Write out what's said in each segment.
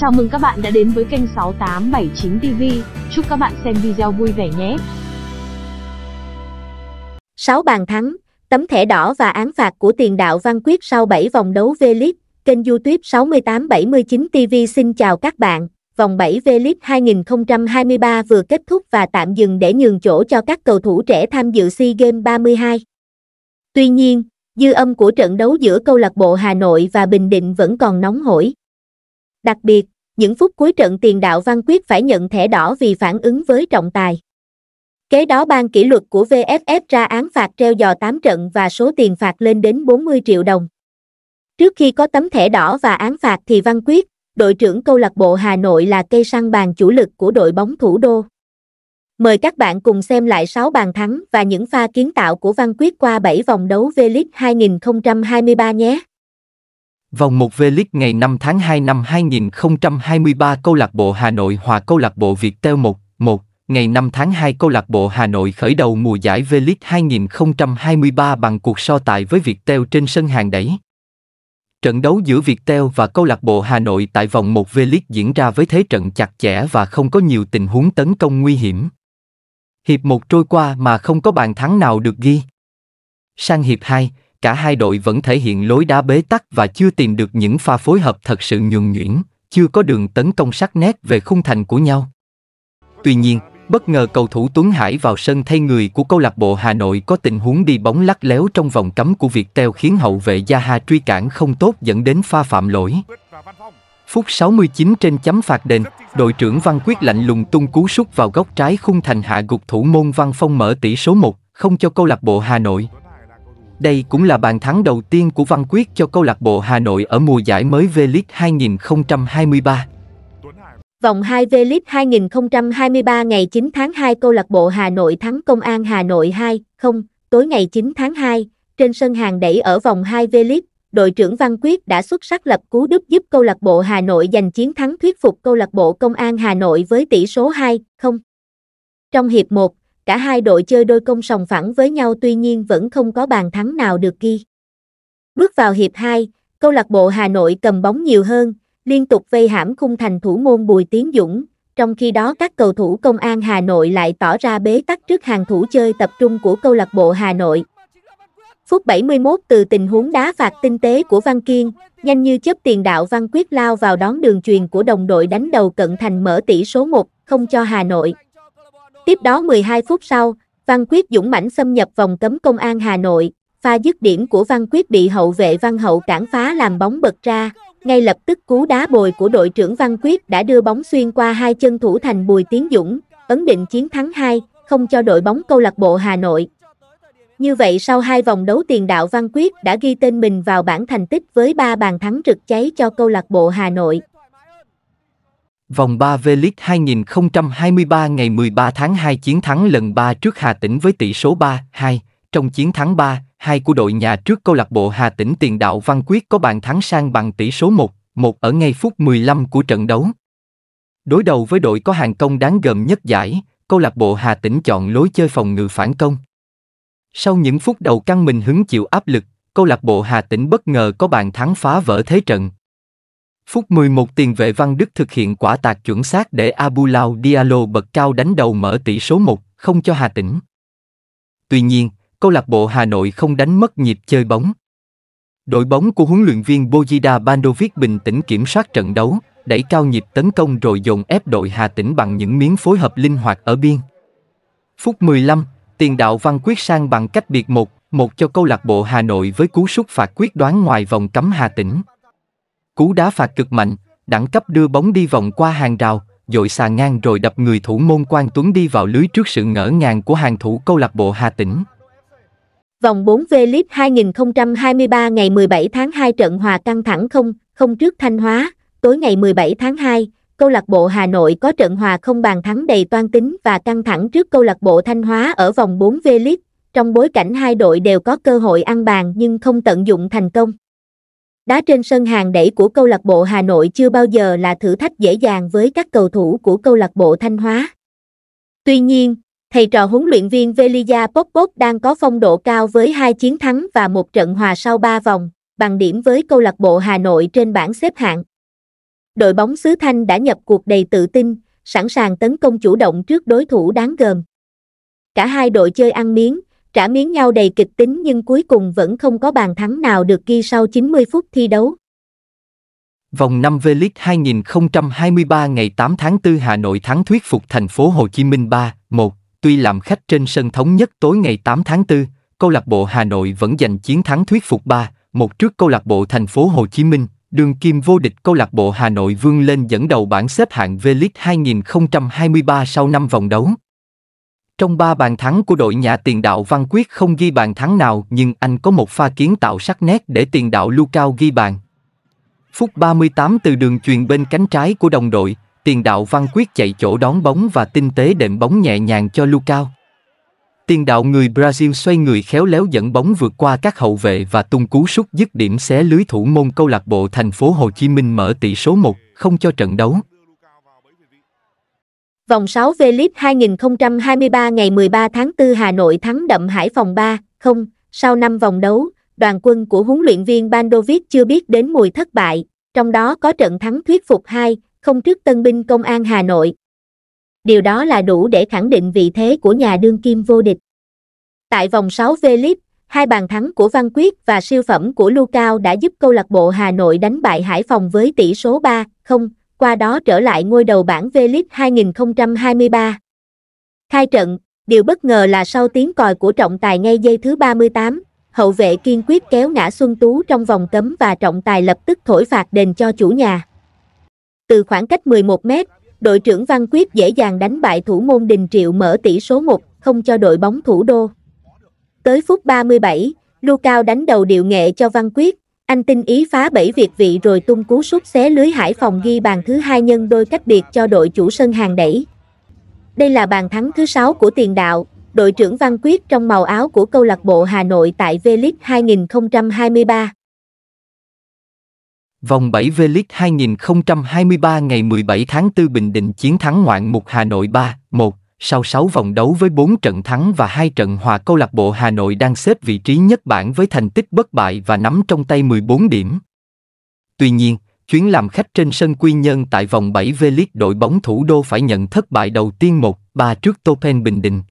Chào mừng các bạn đã đến với kênh 6879 TV. Chúc các bạn xem video vui vẻ nhé. 6 bàn thắng, tấm thẻ đỏ và án phạt của tiền đạo Văn Quyết sau 7 vòng đấu V-League, kênh YouTube 6879 TV xin chào các bạn. Vòng 7 V-League 2023 vừa kết thúc và tạm dừng để nhường chỗ cho các cầu thủ trẻ tham dự SEA Games 32. Tuy nhiên, dư âm của trận đấu giữa câu lạc bộ Hà Nội và Bình Định vẫn còn nóng hổi. Đặc biệt, những phút cuối trận tiền đạo Văn Quyết phải nhận thẻ đỏ vì phản ứng với trọng tài. Kế đó ban kỷ luật của VFF ra án phạt treo giò 8 trận và số tiền phạt lên đến 40 triệu đồng. Trước khi có tấm thẻ đỏ và án phạt thì Văn Quyết, đội trưởng câu lạc bộ Hà Nội là cây săn bàn chủ lực của đội bóng thủ đô. Mời các bạn cùng xem lại 6 bàn thắng và những pha kiến tạo của Văn Quyết qua 7 vòng đấu V-League 2023 nhé. Vòng 1 V-League ngày 5 tháng 2 năm 2023 câu lạc bộ Hà Nội hòa câu lạc bộ Việt Teo 1, 1, ngày 5 tháng 2 câu lạc bộ Hà Nội khởi đầu mùa giải V-League 2023 bằng cuộc so tài với Việt Teo trên sân hàng đẩy. Trận đấu giữa Việt Teo và câu lạc bộ Hà Nội tại vòng 1 V-League diễn ra với thế trận chặt chẽ và không có nhiều tình huống tấn công nguy hiểm. Hiệp 1 trôi qua mà không có bàn thắng nào được ghi. Sang hiệp 2, cả hai đội vẫn thể hiện lối đá bế tắc và chưa tìm được những pha phối hợp thật sự nhuần nhuyễn, chưa có đường tấn công sắc nét về khung thành của nhau. Tuy nhiên, bất ngờ cầu thủ Tuấn Hải vào sân thay người của câu lạc bộ Hà Nội có tình huống đi bóng lắc léo trong vòng cấm của Việt Teo khiến hậu vệ Gia Hà truy cản không tốt dẫn đến pha phạm lỗi. Phút 69 trên chấm phạt đền, đội trưởng Văn Quyết lạnh lùng tung cú sút vào góc trái khung thành hạ gục thủ môn Văn Phong mở tỷ số 1, không cho câu lạc bộ Hà Nội. Đây cũng là bàn thắng đầu tiên của Văn Quyết cho câu lạc bộ Hà Nội ở mùa giải mới V-League 2023. Vòng 2 V-League 2023 ngày 9 tháng 2 câu lạc bộ Hà Nội thắng Công an Hà Nội 2, 0, tối ngày 9 tháng 2, trên sân hàng đẩy ở vòng 2 V-League, đội trưởng Văn Quyết đã xuất sắc lập cú đúp giúp câu lạc bộ Hà Nội giành chiến thắng thuyết phục câu lạc bộ Công an Hà Nội với tỷ số 2, 0. Trong hiệp 1, cả hai đội chơi đôi công sòng phẳng với nhau tuy nhiên vẫn không có bàn thắng nào được ghi. Bước vào hiệp 2, câu lạc bộ Hà Nội cầm bóng nhiều hơn, liên tục vây hãm khung thành thủ môn Bùi Tiến Dũng, trong khi đó các cầu thủ công an Hà Nội lại tỏ ra bế tắc trước hàng thủ chơi tập trung của câu lạc bộ Hà Nội. Phút 71 từ tình huống đá phạt tinh tế của Văn Kiên, nhanh như chớp tiền đạo Văn Quyết lao vào đón đường truyền của đồng đội đánh đầu cận thành mở tỷ số 1, không cho Hà Nội. Tiếp đó 12 phút sau, Văn Quyết dũng mãnh xâm nhập vòng cấm công an Hà Nội, pha dứt điểm của Văn Quyết bị hậu vệ Văn Hậu cản phá làm bóng bật ra, ngay lập tức cú đá bồi của đội trưởng Văn Quyết đã đưa bóng xuyên qua hai chân thủ thành Bùi Tiến Dũng, ấn định chiến thắng 2, không cho đội bóng câu lạc bộ Hà Nội. Như vậy sau hai vòng đấu tiền đạo Văn Quyết đã ghi tên mình vào bảng thành tích với ba bàn thắng rực cháy cho câu lạc bộ Hà Nội. Vòng 3 V-League 2023 ngày 13 tháng 2 chiến thắng lần 3 trước Hà Tĩnh với tỷ số 3-2. Trong chiến thắng 3-2 của đội nhà trước câu lạc bộ Hà Tĩnh tiền đạo Văn Quyết có bàn thắng sang bằng tỷ số 1-1 ở ngay phút 15 của trận đấu. Đối đầu với đội có hàng công đáng gờm nhất giải, câu lạc bộ Hà Tĩnh chọn lối chơi phòng ngự phản công. Sau những phút đầu căng mình hứng chịu áp lực, câu lạc bộ Hà Tĩnh bất ngờ có bàn thắng phá vỡ thế trận, Phút 11 tiền vệ Văn Đức thực hiện quả tạc chuẩn xác để Abu Lao Diallo bật cao đánh đầu mở tỷ số 1, không cho Hà Tĩnh. Tuy nhiên, câu lạc bộ Hà Nội không đánh mất nhịp chơi bóng. Đội bóng của huấn luyện viên Bojida Bandovic bình tĩnh kiểm soát trận đấu, đẩy cao nhịp tấn công rồi dồn ép đội Hà Tĩnh bằng những miếng phối hợp linh hoạt ở biên. Phút 15, tiền đạo Văn Quyết sang bằng cách biệt một, một cho câu lạc bộ Hà Nội với cú sút phạt quyết đoán ngoài vòng cấm Hà Tĩnh. Cú đá phạt cực mạnh, đẳng cấp đưa bóng đi vòng qua hàng rào, dội xà ngang rồi đập người thủ môn Quang Tuấn đi vào lưới trước sự ngỡ ngàng của hàng thủ câu lạc bộ Hà Tĩnh. Vòng 4 V-League 2023 ngày 17 tháng 2 trận hòa căng thẳng không, không trước Thanh Hóa, tối ngày 17 tháng 2, câu lạc bộ Hà Nội có trận hòa không bàn thắng đầy toan tính và căng thẳng trước câu lạc bộ Thanh Hóa ở vòng 4 V-League. Trong bối cảnh hai đội đều có cơ hội ăn bàn nhưng không tận dụng thành công. Đá trên sân hàng đẩy của câu lạc bộ Hà Nội chưa bao giờ là thử thách dễ dàng với các cầu thủ của câu lạc bộ Thanh Hóa. Tuy nhiên, thầy trò huấn luyện viên Velia Popov đang có phong độ cao với hai chiến thắng và một trận hòa sau 3 vòng, bằng điểm với câu lạc bộ Hà Nội trên bảng xếp hạng. Đội bóng xứ Thanh đã nhập cuộc đầy tự tin, sẵn sàng tấn công chủ động trước đối thủ đáng gờm. Cả hai đội chơi ăn miếng, trả miếng nhau đầy kịch tính nhưng cuối cùng vẫn không có bàn thắng nào được ghi sau 90 phút thi đấu. Vòng 5 V-League 2023 ngày 8 tháng 4 Hà Nội thắng thuyết phục thành phố Hồ Chí Minh 3-1, tuy làm khách trên sân thống nhất tối ngày 8 tháng 4, câu lạc bộ Hà Nội vẫn giành chiến thắng thuyết phục 3-1 trước câu lạc bộ thành phố Hồ Chí Minh, đường kim vô địch câu lạc bộ Hà Nội vươn lên dẫn đầu bảng xếp hạng V-League 2023 sau 5 vòng đấu. Trong ba bàn thắng của đội nhà tiền đạo Văn Quyết không ghi bàn thắng nào nhưng anh có một pha kiến tạo sắc nét để tiền đạo Lucao ghi bàn. Phút 38 từ đường truyền bên cánh trái của đồng đội, tiền đạo Văn Quyết chạy chỗ đón bóng và tinh tế đệm bóng nhẹ nhàng cho Lucao. Tiền đạo người Brazil xoay người khéo léo dẫn bóng vượt qua các hậu vệ và tung cú sút dứt điểm xé lưới thủ môn câu lạc bộ thành phố Hồ Chí Minh mở tỷ số 1, không cho trận đấu. Vòng 6 V-League 2023 ngày 13 tháng 4 Hà Nội thắng đậm Hải Phòng 3, 0, sau 5 vòng đấu, đoàn quân của huấn luyện viên Bandovic chưa biết đến mùi thất bại, trong đó có trận thắng thuyết phục 2, 0 trước tân binh công an Hà Nội. Điều đó là đủ để khẳng định vị thế của nhà đương kim vô địch. Tại vòng 6 V-League, hai bàn thắng của Văn Quyết và siêu phẩm của Lucao đã giúp câu lạc bộ Hà Nội đánh bại Hải Phòng với tỷ số 3-0, qua đó trở lại ngôi đầu bảng V-League 2023. Khai trận, điều bất ngờ là sau tiếng còi của trọng tài ngay giây thứ 38, hậu vệ kiên quyết kéo ngã Xuân Tú trong vòng cấm và trọng tài lập tức thổi phạt đền cho chủ nhà. Từ khoảng cách 11 mét, đội trưởng Văn Quyết dễ dàng đánh bại thủ môn Đình Triệu mở tỷ số 1, không cho đội bóng thủ đô. Tới phút 37, Lu Cao đánh đầu điệu nghệ cho Văn Quyết, anh tinh ý phá bẫy Việt vị rồi tung cú sút xé lưới Hải Phòng ghi bàn thứ hai nhân đôi cách biệt cho đội chủ sân hàng đẩy. Đây là bàn thắng thứ 6 của tiền đạo, đội trưởng Văn Quyết trong màu áo của câu lạc bộ Hà Nội tại V-League 2023. Vòng 7 V-League 2023 ngày 17 tháng 4 Bình Định chiến thắng ngoạn mục Hà Nội 3-1 sau 6 vòng đấu với 4 trận thắng và 2 trận hòa câu lạc bộ Hà Nội đang xếp vị trí nhất bảng với thành tích bất bại và nắm trong tay 14 điểm. Tuy nhiên, chuyến làm khách trên sân Quy Nhơn tại vòng 7 V-League đội bóng thủ đô phải nhận thất bại đầu tiên 1-3 trước Topen Bình Định.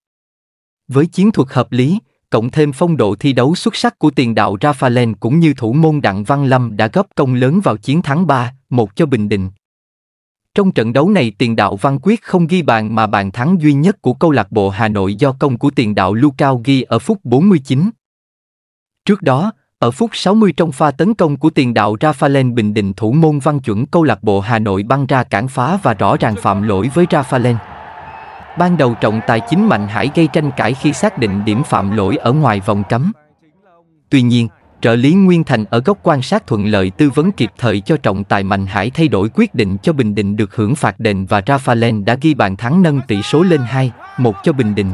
Với chiến thuật hợp lý, cộng thêm phong độ thi đấu xuất sắc của tiền đạo Rafael cũng như thủ môn Đặng Văn Lâm đã góp công lớn vào chiến thắng 3-1 cho Bình Định. Trong trận đấu này tiền đạo Văn Quyết không ghi bàn mà bàn thắng duy nhất của câu lạc bộ Hà Nội do công của tiền đạo Lucao ghi ở phút 49. Trước đó, ở phút 60 trong pha tấn công của tiền đạo Rafael Bình Định thủ môn văn chuẩn câu lạc bộ Hà Nội băng ra cản phá và rõ ràng phạm lỗi với Rafael. Ban đầu trọng tài chính Mạnh Hải gây tranh cãi khi xác định điểm phạm lỗi ở ngoài vòng cấm. Tuy nhiên, Trợ lý Nguyên Thành ở góc quan sát thuận lợi tư vấn kịp thời cho trọng tài Mạnh Hải thay đổi quyết định cho Bình Định được hưởng phạt đền và Rafael đã ghi bàn thắng nâng tỷ số lên 2-1 cho Bình Định.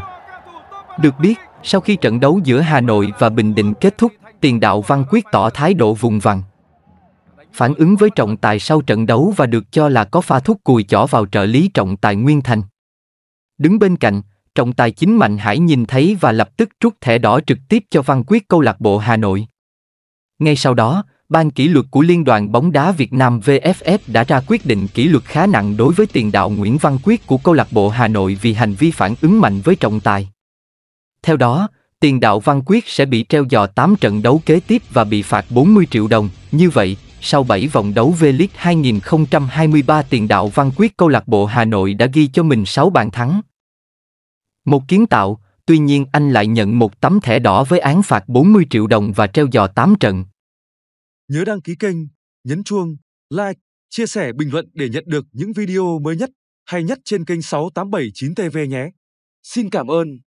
Được biết, sau khi trận đấu giữa Hà Nội và Bình Định kết thúc, tiền đạo Văn Quyết tỏ thái độ vùng vằng. Phản ứng với trọng tài sau trận đấu và được cho là có pha thúc cùi chỏ vào trợ lý trọng tài Nguyên Thành. Đứng bên cạnh, trọng tài chính Mạnh Hải nhìn thấy và lập tức rút thẻ đỏ trực tiếp cho Văn Quyết câu lạc bộ Hà Nội. Ngay sau đó, Ban kỷ luật của Liên đoàn bóng đá Việt Nam VFF đã ra quyết định kỷ luật khá nặng đối với tiền đạo Nguyễn Văn Quyết của câu lạc bộ Hà Nội vì hành vi phản ứng mạnh với trọng tài. Theo đó, tiền đạo Văn Quyết sẽ bị treo giò 8 trận đấu kế tiếp và bị phạt 40 triệu đồng. Như vậy, sau 7 vòng đấu V-League 2023 tiền đạo Văn Quyết câu lạc bộ Hà Nội đã ghi cho mình 6 bàn thắng. Một kiến tạo, tuy nhiên anh lại nhận một tấm thẻ đỏ với án phạt 40 triệu đồng và treo giò 8 trận, Nhớ đăng ký kênh, nhấn chuông, like, chia sẻ bình luận để nhận được những video mới nhất hay nhất trên kênh 6879TV nhé. Xin cảm ơn.